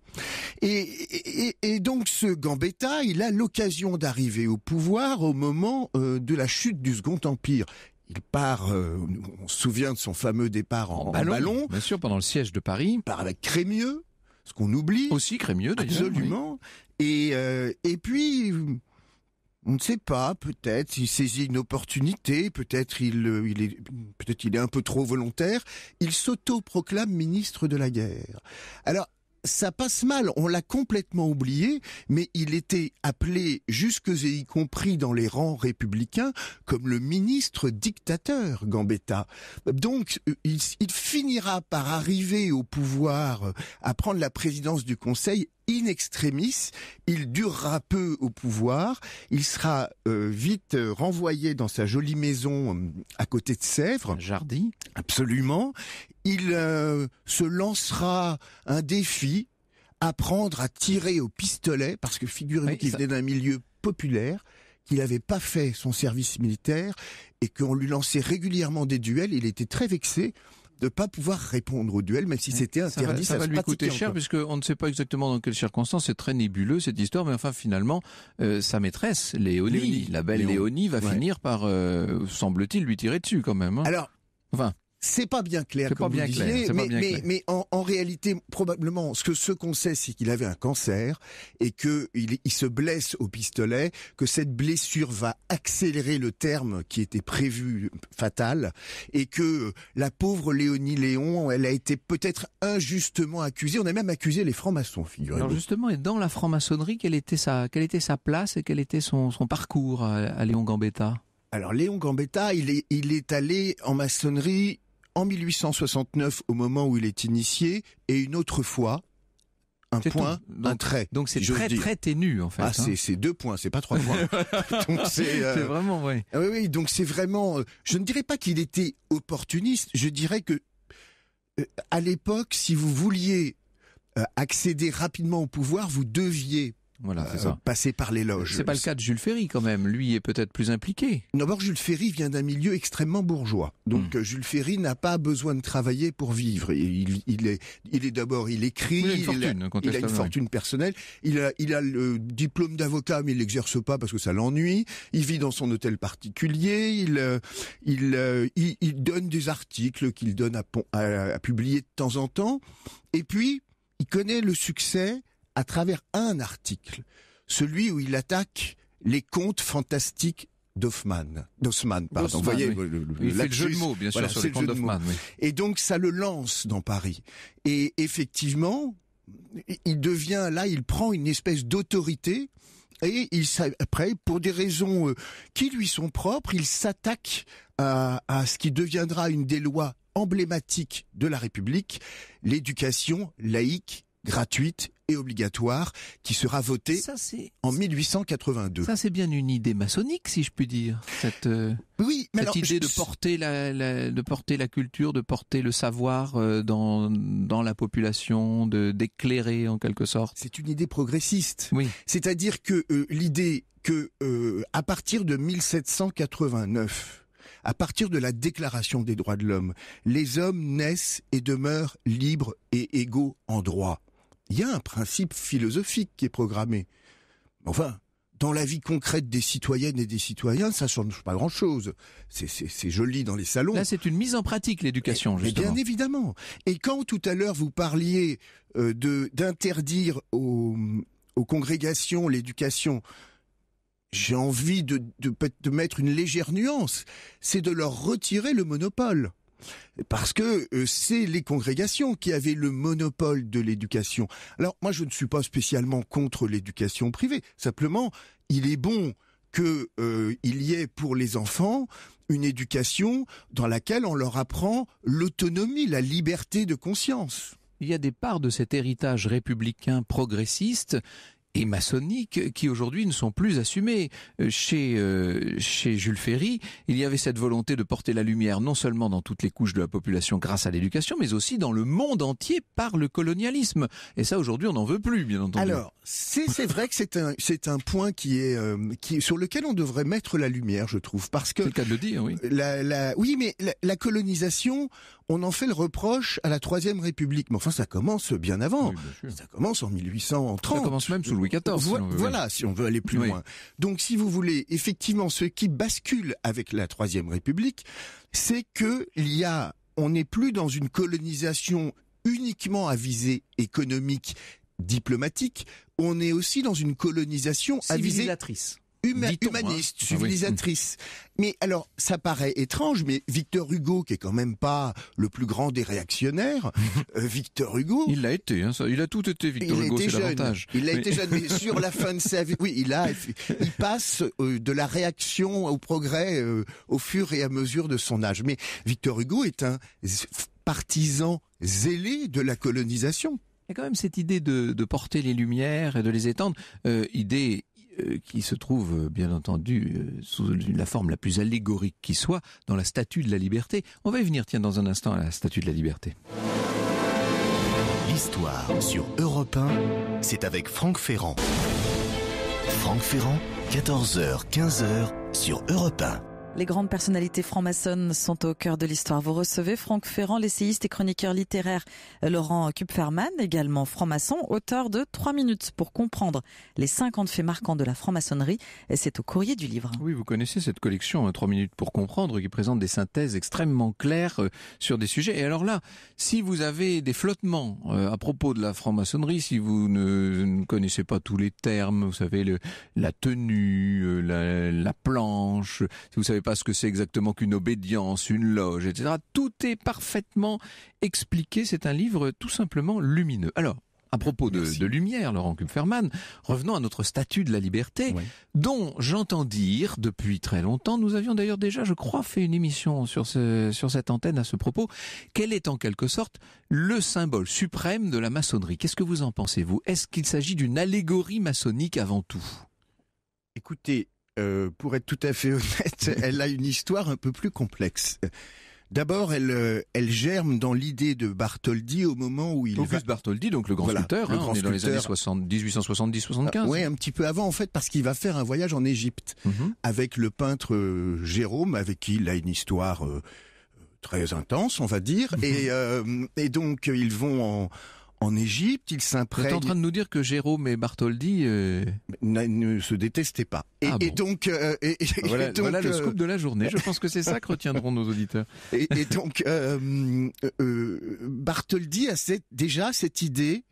Et, donc ce Gambetta, il a l'occasion d'arriver au pouvoir au moment euh, de la chute du Second Empire. Il part, on se souvient de son fameux départ en, ballon, Bien sûr, pendant le siège de Paris. Il part avec Crémieux, ce qu'on oublie. Aussi Crémieux, d'ailleurs. Absolument. Et, et puis, on ne sait pas, peut-être il saisit une opportunité, peut-être il, euh, il est peut-être il est un peu trop volontaire, il s'auto-proclame ministre de la guerre. Alors ça passe mal, on l'a complètement oublié, mais il était appelé, jusque et y compris dans les rangs républicains, comme le ministre dictateur Gambetta. Donc, euh, il, finira par arriver au pouvoir, euh, à prendre la présidence du Conseil in extremis, il durera peu au pouvoir, il sera euh, vite renvoyé dans sa jolie maison à côté de Sèvres. Jardy. Absolument il euh, se lancera un défi, apprendre à tirer au pistolet, parce que figurez-vous qu'il venait d'un milieu populaire, qu'il n'avait pas fait son service militaire, et qu'on lui lançait régulièrement des duels, il était très vexé de ne pas pouvoir répondre au duel, même si c'était interdit. Ça va, lui coûter cher, on ne sait pas exactement dans quelles circonstances. C'est très nébuleux cette histoire, mais enfin finalement, euh, sa maîtresse, Léonie, la belle Léonie, va finir par, euh, semble-t-il, lui tirer dessus quand même. Hein. Alors, enfin. C'est pas bien clair, comme pas bien clair, mais, en, réalité, probablement, ce que ce qu'on sait, c'est qu'il avait un cancer et que il, se blesse au pistolet, que cette blessure va accélérer le terme qui était prévu fatal, et que la pauvre Léonie Léon, elle a été peut-être injustement accusée. On a même accusé les francs-maçons, figurez-vous. justement, et dans la franc-maçonnerie, quelle était sa, quelle était sa place et quel était son, parcours à, Léon Gambetta alors Léon Gambetta, il est, il est allé en maçonnerie en 1869 au moment où il est initié et une autre fois un point, un trait. Donc c'est très très ténu en fait. Ah hein. c'est deux points, c'est pas trois points. c'est euh, vraiment vrai. Ah oui oui, donc c'est vraiment euh, je ne dirais pas qu'il était opportuniste, je dirais que euh, à l'époque si vous vouliez accéder rapidement au pouvoir, vous deviez voilà, c'est euh, ça. passer par les loges. C'est pas le cas de Jules Ferry quand même. Lui est peut-être plus impliqué. D'abord, Jules Ferry vient d'un milieu extrêmement bourgeois. Donc hmm. euh, Jules Ferry n'a pas besoin de travailler pour vivre. Il, est, il est d'abord, il écrit, il a une hein, fortune, personnelle, il a, il a le diplôme d'avocat mais il l'exerce pas parce que ça l'ennuie. Il vit dans son hôtel particulier. Il, euh, il, il, donne des articles qu'il donne à, à, à publier de temps en temps. Et puis, il connaît le succès à travers un article, celui où il attaque les contes fantastiques d'Hoffman, d'Haussmann, pardon. Vous voyez, le, jeu de mots, bien sûr, sur le Et donc, ça le lance dans Paris. Et effectivement, il devient, là, il prend une espèce d'autorité. Et il après, pour des raisons euh, qui lui sont propres, il s'attaque à, à ce qui deviendra une des lois emblématiques de la République, l'éducation laïque, gratuite et obligatoire qui sera voté en 1882. Ça c'est bien une idée maçonnique si je puis dire. Cette, euh, oui, mais idée de porter la, de porter la culture, de porter le savoir euh, dans la population, de d'éclairer en quelque sorte. C'est une idée progressiste. Oui. C'est-à-dire que euh, l'idée que à partir de 1789 à partir de la Déclaration des droits de l'homme, les hommes naissent et demeurent libres et égaux en droit il y a un principe philosophique qui est programmé. Enfin, dans la vie concrète des citoyennes et des citoyens, ça change pas grand-chose. C'est joli dans les salons. Là, c'est une mise en pratique l'éducation, justement. bien évidemment. Et quand tout à l'heure vous parliez euh, de d'interdire aux, aux, congrégations l'éducation, j'ai envie de, de mettre une légère nuance. C'est de leur retirer le monopole parce que euh, c'est les congrégations qui avaient le monopole de l'éducation. Alors moi je ne suis pas spécialement contre l'éducation privée, simplement il est bon qu'il euh, y ait pour les enfants une éducation dans laquelle on leur apprend l'autonomie, la liberté de conscience. Il y a des parts de cet héritage républicain progressiste et maçonniques qui aujourd'hui ne sont plus assumés. Euh, chez, euh, chez Jules Ferry, il y avait cette volonté de porter la lumière non seulement dans toutes les couches de la population grâce à l'éducation, mais aussi dans le monde entier par le colonialisme. Et ça, aujourd'hui, on n'en veut plus, bien entendu. Alors, c'est vrai que c'est un, un point qui est, euh, qui, sur lequel on devrait mettre la lumière, je trouve, parce que... C'est le cas de le dire, oui. La, la, oui, mais la, la colonisation, on en fait le reproche à la Troisième République. Mais enfin, ça commence bien avant. ça commence en 1830. Ça commence même sous Louis XIV. voilà, si on veut aller plus loin. Donc, si vous voulez, effectivement, ce qui bascule avec la Troisième République, c'est que il y a, on n'est plus dans une colonisation uniquement à visée économique, diplomatique. On est aussi dans une colonisation à visée Hein. humaniste, ah civilisatrice. Hum. Mais alors, ça paraît étrange, mais Victor Hugo, qui est quand même pas le plus grand des réactionnaires, euh, Victor Hugo... Il l'a été, hein, ça, il a tout été, Victor Hugo, c'est l'avantage. Il a été jeune, mais sur la fin de sa vie, oui, il, a, il passe euh, de la réaction au progrès euh, au fur et à mesure de son âge. Mais Victor Hugo est un partisan zélé de la colonisation. Il y a quand même cette idée de, porter les lumières et de les étendre, idée euh, qui se trouve euh, bien entendu euh, sous la forme la plus allégorique qui soit dans la statue de la liberté. On va y venir, tiens, dans un instant à la statue de la liberté. L'histoire sur Europe 1, c'est avec Franck Ferrand. Franck Ferrand, 14h, 15h sur Europe 1. Les grandes personnalités franc-maçonnes sont au cœur de l'histoire. Vous recevez Franck Ferrand, l'essayiste et chroniqueur littéraire Laurent Kupferman, également franc-maçon, auteur de 3 minutes pour comprendre les 50 faits marquants de la franc-maçonnerie. C'est au courrier du livre. Oui, vous connaissez cette collection 3 hein, minutes pour comprendre qui présente des synthèses extrêmement claires euh, sur des sujets. Et alors là, si vous avez des flottements euh, à propos de la franc-maçonnerie, si vous ne, connaissez pas tous les termes, vous savez, la tenue, euh, la, planche, si vous savez ce que c'est exactement qu'une obédience, une loge, etc. Tout est parfaitement expliqué. C'est un livre tout simplement lumineux. Alors, à propos de, lumière, Laurent Kupferman, revenons à notre statut de la liberté, dont j'entends dire depuis très longtemps, nous avions d'ailleurs déjà, je crois, fait une émission sur, sur cette antenne à ce propos, qu'elle est en quelque sorte le symbole suprême de la maçonnerie. Qu'est-ce que vous en pensez, vous Est-ce qu'il s'agit d'une allégorie maçonnique avant tout Écoutez, euh, pour être tout à fait honnête, elle a une histoire un peu plus complexe. D'abord, elle, euh, elle germe dans l'idée de Bartholdi au moment où il Auguste Bartholdi, donc le grand sculpteur, le hein, grand on est dans les années 1870-75. Ah, oui, un petit peu avant en fait, parce qu'il va faire un voyage en Égypte mhm. avec le peintre euh, Jérôme, avec qui il a une histoire très intense, on va dire, mhm. et, et donc ils vont en en Égypte, il s'imprègne. Vous en train de nous dire que Jérôme et Bartholdi euh, ne, se détestaient pas. Et, ah donc, euh, et, voilà, le euh, scoop de la journée. Je pense que c'est ça que retiendront nos auditeurs. Et, donc, euh, Bartholdi a déjà cette idée.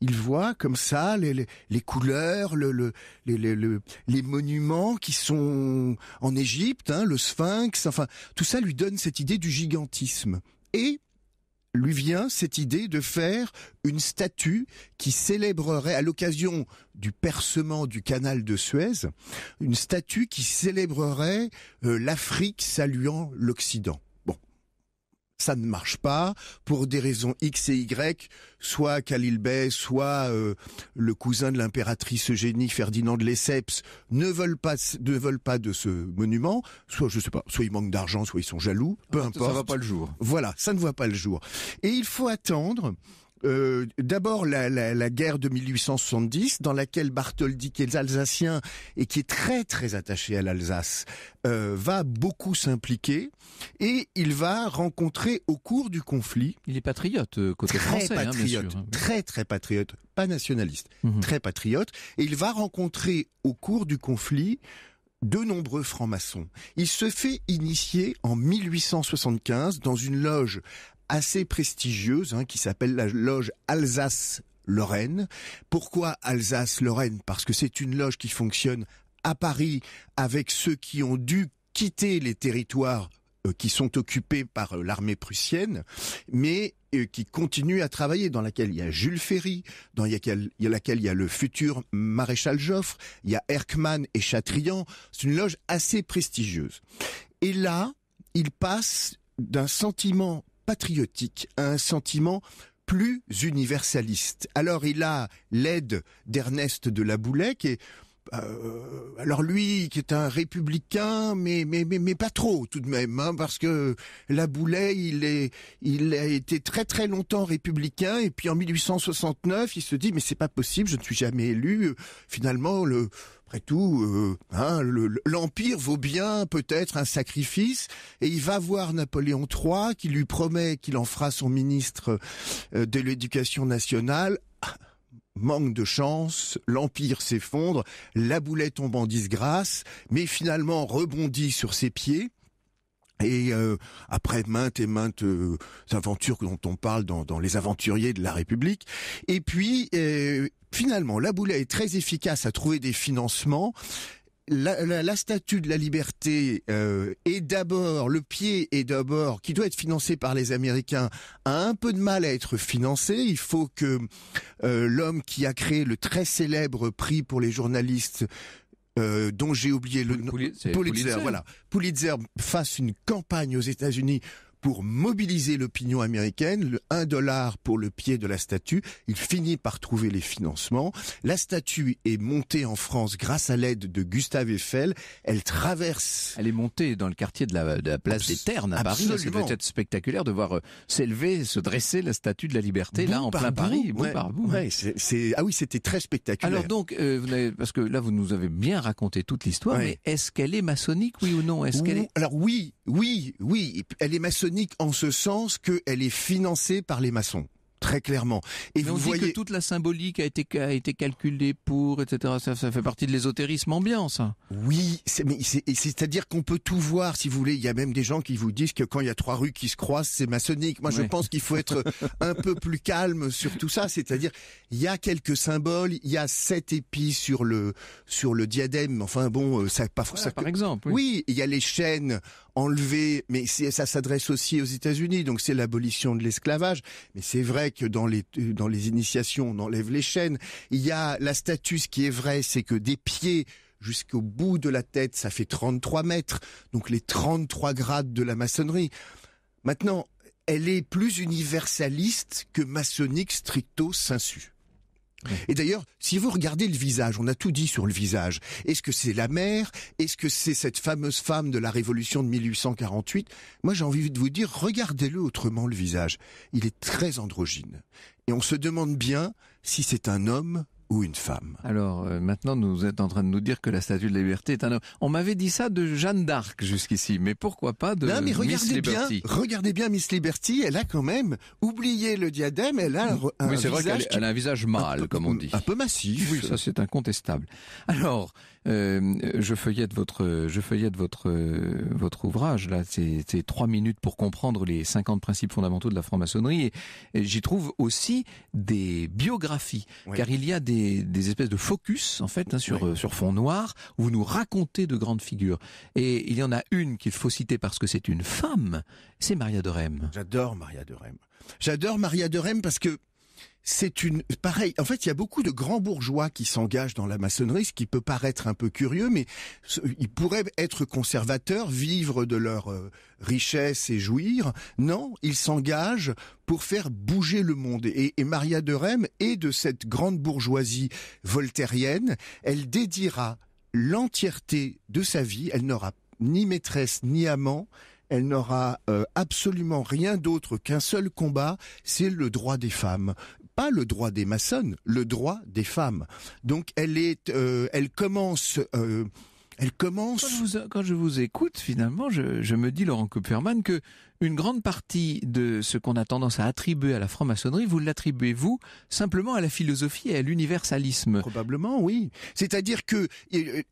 Il voit comme ça les, couleurs, le, les, monuments qui sont en Égypte, hein, le Sphinx. Enfin, tout ça lui donne cette idée du gigantisme. Et lui vient cette idée de faire une statue qui célébrerait à l'occasion du percement du canal de Suez, une statue qui célébrerait euh, l'Afrique saluant l'Occident ça ne marche pas pour des raisons X et Y, soit Khalil Bey, soit euh, le cousin de l'impératrice Eugénie Ferdinand de Lesseps ne veulent pas ne veulent pas de ce monument, soit je sais pas, soit ils manquent d'argent, soit ils sont jaloux, peu ah, importe. Ça va pas le jour. Voilà, ça ne voit pas le jour. Et il faut attendre euh, d'abord la, guerre de 1870, dans laquelle Bartholdi, qui est alsacien et qui est très très attaché à l'Alsace, euh, va beaucoup s'impliquer et il va rencontrer au cours du conflit. Il est patriote euh, côté très français, hein, patriote, très très patriote, pas nationaliste, mhm. très patriote, et il va rencontrer au cours du conflit de nombreux francs-maçons. Il se fait initier en 1875 dans une loge assez prestigieuse hein, qui s'appelle la loge Alsace Lorraine. Pourquoi Alsace-Lorraine Parce que c'est une loge qui fonctionne à Paris avec ceux qui ont dû quitter les territoires euh, qui sont occupés par euh, l'armée prussienne, mais euh, qui continue à travailler, dans laquelle il y a Jules Ferry, dans laquelle il y a le futur maréchal Joffre, il y a Erckmann et Chatrian. C'est une loge assez prestigieuse. Et là, il passe d'un sentiment patriotique, un sentiment plus universaliste. Alors il a l'aide d'Ernest de Laboulet, qui est euh, alors lui, qui est un républicain, mais mais mais, mais pas trop tout de même, hein, parce que la il est il a été très très longtemps républicain, et puis en 1869, il se dit mais c'est pas possible, je ne suis jamais élu. Finalement, le après tout, euh, hein, l'empire vaut bien peut-être un sacrifice, et il va voir Napoléon III qui lui promet qu'il en fera son ministre euh, de l'Éducation nationale. Ah, manque de chance, l'empire s'effondre, la boulette tombe en disgrâce, mais finalement rebondit sur ses pieds. Et euh, après maintes et maintes euh, aventures dont on parle dans, les aventuriers de la République, et puis euh, finalement la boulette est très efficace à trouver des financements la, statue de la liberté euh, est d'abord, le pied est d'abord, qui doit être financé par les Américains, a un peu de mal à être financé. Il faut que euh, l'homme qui a créé le très célèbre prix pour les journalistes euh, dont j'ai oublié le nom, Pulitzer, voilà, Pulitzer fasse une campagne aux États-Unis pour mobiliser l'opinion américaine, le 1 dollar pour le pied de la statue. Il finit par trouver les financements. La statue est montée en France grâce à l'aide de Gustave Eiffel. Elle traverse. Elle est montée dans le quartier de la, place des Ternes à Paris. C'est peut-être spectaculaire de voir euh, s'élever, se dresser la statue de la liberté là en plein Paris. Bout Ah oui, c'était très spectaculaire. Alors donc, euh, parce que là vous nous avez bien raconté toute l'histoire, mais est-ce qu'elle est maçonnique, oui ou non Est-ce qu'elle est Alors oui, oui, oui, elle est maçonnique en ce sens qu'elle est financée par les maçons. Très clairement. Et vous on voyez... que toute la symbolique a été, a été calculée pour, etc. Ça, fait partie de l'ésotérisme ambiant, ça. Oui, c'est-à-dire qu'on peut tout voir, si vous voulez. Il y a même des gens qui vous disent que quand il y a trois rues qui se croisent, c'est maçonnique. Moi, je pense qu'il faut être un peu plus calme sur tout ça. C'est-à-dire, il y a quelques symboles, il y a sept épis sur le sur le diadème. Enfin bon, euh, ça pas forcément. par exemple. Oui. oui, il y a les chaînes enlever, mais ça s'adresse aussi aux États-Unis, donc c'est l'abolition de l'esclavage. Mais c'est vrai que dans les dans les initiations, on enlève les chaînes. Il y a la statue, ce qui est vrai, c'est que des pieds jusqu'au bout de la tête, ça fait 33 mètres, donc les 33 grades de la maçonnerie. Maintenant, elle est plus universaliste que maçonnique stricto sensu. Et d'ailleurs, si vous regardez le visage, on a tout dit sur le visage. Est-ce que c'est la mère Est-ce que c'est cette fameuse femme de la Révolution de 1848 Moi, j'ai envie de vous dire, regardez-le autrement le visage. Il est très androgyne. Et on se demande bien si c'est un homme ou une femme. Alors euh, maintenant, nous êtes en train de nous dire que la Statue de la Liberté est un homme. On m'avait dit ça de Jeanne d'Arc jusqu'ici, mais pourquoi pas de non, mais regardez bien, Regardez bien Miss Liberty, elle a quand même oublié le diadème, elle a un, visage, elle a un visage mâle, comme on dit. Un peu massif. Oui, ça c'est incontestable. Alors, euh, je feuillette votre, je feuillette votre, euh, votre ouvrage là. C'est trois minutes pour comprendre les 50 principes fondamentaux de la franc-maçonnerie et, j'y trouve aussi des biographies, car il y a des, espèces de focus en fait hein, sur sur fond noir où vous nous racontez de grandes figures. Et il y en a une qu'il faut citer parce que c'est une femme. C'est Maria de Rem. J'adore Maria de Rem. J'adore Maria de Rem parce que c'est une pareil. En fait, il y a beaucoup de grands bourgeois qui s'engagent dans la maçonnerie, ce qui peut paraître un peu curieux, mais ils pourraient être conservateurs, vivre de leur euh, richesse et jouir. Non, ils s'engagent pour faire bouger le monde. Et, Maria de Rem est de cette grande bourgeoisie voltairienne. Elle dédiera l'entièreté de sa vie. Elle n'aura ni maîtresse ni amant elle n'aura euh, absolument rien d'autre qu'un seul combat, c'est le droit des femmes. Pas le droit des maçonnes, le droit des femmes. Donc elle est, euh, elle commence. Euh, elle commence. Quand je vous, écoute, finalement, je, me dis, Laurent Kupferman, que une grande partie de ce qu'on a tendance à attribuer à la franc-maçonnerie, vous l'attribuez, vous, simplement à la philosophie et à l'universalisme. Probablement, oui. C'est-à-dire que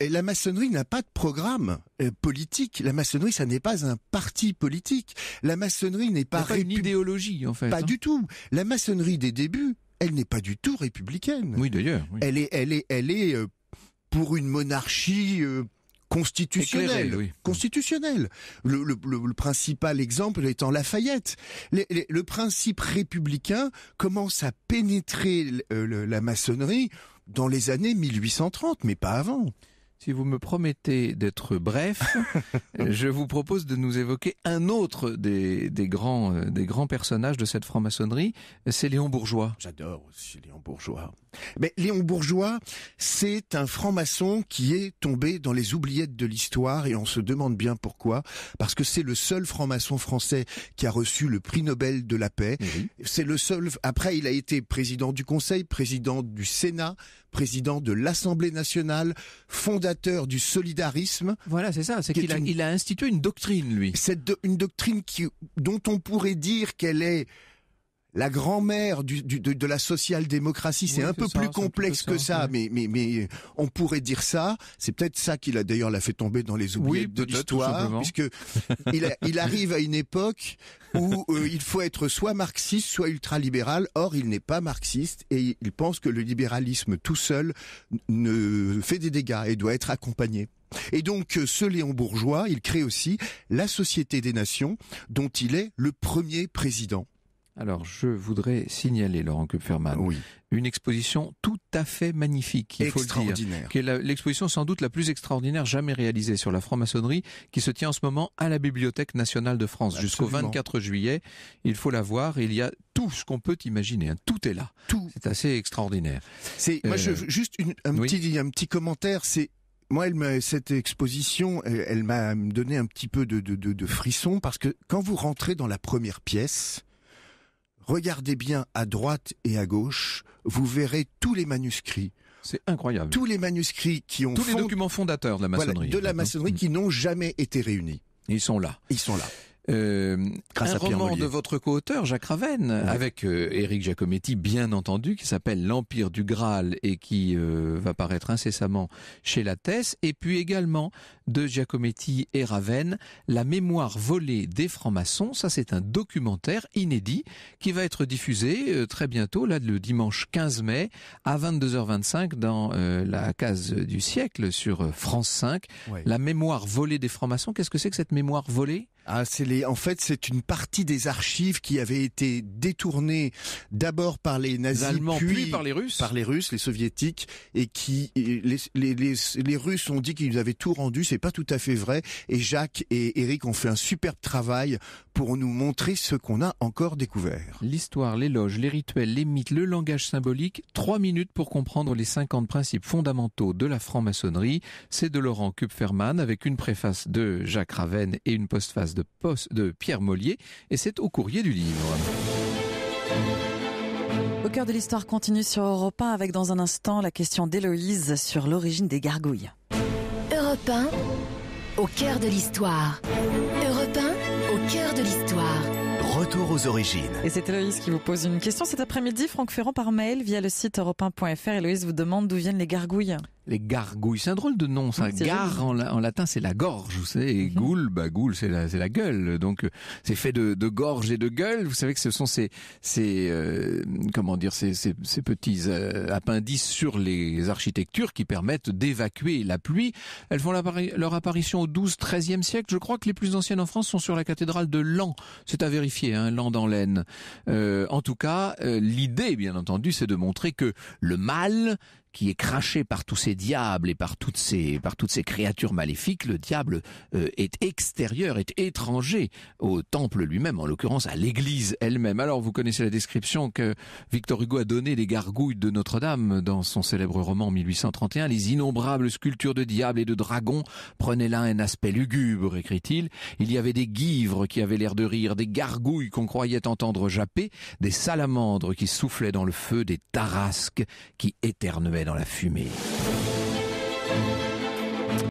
la maçonnerie n'a pas de programme euh, politique. La maçonnerie, ça n'est pas un parti politique. La maçonnerie n'est pas, une idéologie, en fait. Pas hein. du tout. La maçonnerie des débuts, elle n'est pas du tout républicaine. Oui, d'ailleurs. Elle est, elle est, elle est euh, pour une monarchie euh, constitutionnel. Constitutionnel. Le, principal exemple étant Lafayette. le principe républicain commence à pénétrer euh, la maçonnerie dans les années 1830, mais pas avant. Si vous me promettez d'être bref, je vous propose de nous évoquer un autre des, grands, euh, des grands personnages de cette franc-maçonnerie, c'est Léon Bourgeois. J'adore aussi Léon Bourgeois. Mais Léon Bourgeois, c'est un franc-maçon qui est tombé dans les oubliettes de l'histoire et on se demande bien pourquoi. Parce que c'est le seul franc-maçon français qui a reçu le prix Nobel de la paix. C'est le seul. Après, il a été président du Conseil, président du Sénat, président de l'Assemblée nationale, fondateur du solidarisme. Voilà, c'est ça. C'est qu'il a, il a institué une doctrine, lui. Cette une doctrine qui, dont on pourrait dire qu'elle est la grand-mère de, la social-démocratie. C'est un, peu plus complexe que ça, mais, mais, mais on pourrait dire ça. C'est peut-être ça qui l'a d'ailleurs l'a fait tomber dans les oubliettes de l'histoire, puisque il, arrive à une époque où euh, il faut être soit marxiste, soit ultralibéral. Or, il n'est pas marxiste et il pense que le libéralisme tout seul ne fait des dégâts et doit être accompagné. Et donc, euh, ce Léon Bourgeois, il crée aussi la Société des Nations, dont il est le premier président. Alors, je voudrais signaler, Laurent Kupferman, oui. une exposition tout à fait magnifique, il faut qui est l'exposition sans doute la plus extraordinaire jamais réalisée sur la franc-maçonnerie, qui se tient en ce moment à la Bibliothèque nationale de France jusqu'au 24 juillet. Il faut la voir, il y a tout ce qu'on peut imaginer, hein. tout est là. Tout. C'est assez extraordinaire. C'est, moi, euh, juste un, petit, un petit commentaire, c'est moi, elle cette exposition, elle, m'a donné un petit peu de, de, de frisson parce que quand vous rentrez dans la première pièce, Regardez bien à droite et à gauche, vous verrez tous les manuscrits. C'est incroyable. Tous les manuscrits qui ont tous les documents fondateurs de la maçonnerie. de la maçonnerie qui n'ont jamais été réunis. Ils sont là. Ils sont là. Euh, Grâce un à roman de votre co-auteur Jacques Ravenne avec euh, Éric Eric Giacometti bien entendu qui s'appelle L'Empire du Graal et qui euh, va paraître incessamment chez la Thèse et puis également de Giacometti et Ravenne, La mémoire volée des francs-maçons ça c'est un documentaire inédit qui va être diffusé très bientôt là le dimanche 15 mai à 22h25 dans la case du siècle sur France 5 La mémoire volée des francs-maçons qu'est-ce que c'est que cette mémoire volée ah, En fait, c'est une partie des archives qui avait été détournée d'abord par les nazis, puis, par les Russes, par les Russes, les Soviétiques, et qui les, Russes ont dit qu'ils avaient tout rendu. C'est pas tout à fait vrai. Et Jacques et Eric ont fait un superbe travail pour nous montrer ce qu'on a encore découvert. L'histoire, l'éloge, les rituels, les mythes, le langage symbolique. Trois minutes pour comprendre les 50 principes fondamentaux de la franc-maçonnerie. C'est de Laurent Kupfermann avec une préface de Jacques Ravenne et une postface de, de Pierre Mollier et c'est au courrier du livre. Au cœur de l'histoire continue sur Europe 1 avec dans un instant la question d'Héloïse sur l'origine des gargouilles. Europe au cœur de l'histoire. Europe au cœur de l'histoire. Retour aux origines. Et c'est Héloïse qui vous pose une question cet après-midi. Franck Ferrand par mail via le site europe1.fr. Héloïse vous demande d'où viennent les gargouilles les gargouilles. C'est un drôle de nom, ça. Gare en, latin, c'est la gorge, vous savez. Et mhm. goule, bah c'est la, c'est la gueule. Donc euh, c'est fait de, de, gorge et de gueule. Vous savez que ce sont ces, ces euh, comment dire, ces, ces, petits euh, appendices sur les architectures qui permettent d'évacuer la pluie. Elles font leur apparition au 12, 13e siècle. Je crois que les plus anciennes en France sont sur la cathédrale de Lan. C'est à vérifier, hein, Lan dans l'Aisne. en tout cas, l'idée, bien entendu, c'est de montrer que le mal qui est craché par tous ces diables et par toutes ces, par toutes ces créatures maléfiques, le diable euh, est extérieur, est étranger au temple lui-même, en l'occurrence à l'église elle-même. Alors vous connaissez la description que Victor Hugo a donnée des gargouilles de Notre-Dame dans son célèbre roman 1831. Les innombrables sculptures de diables et de dragons prenaient là un aspect lugubre, écrit-il. Il y avait des guivres qui avaient l'air de rire, des gargouilles qu'on croyait entendre japper, des salamandres qui soufflaient dans le feu, des tarasques qui éternuaient dans la fumée.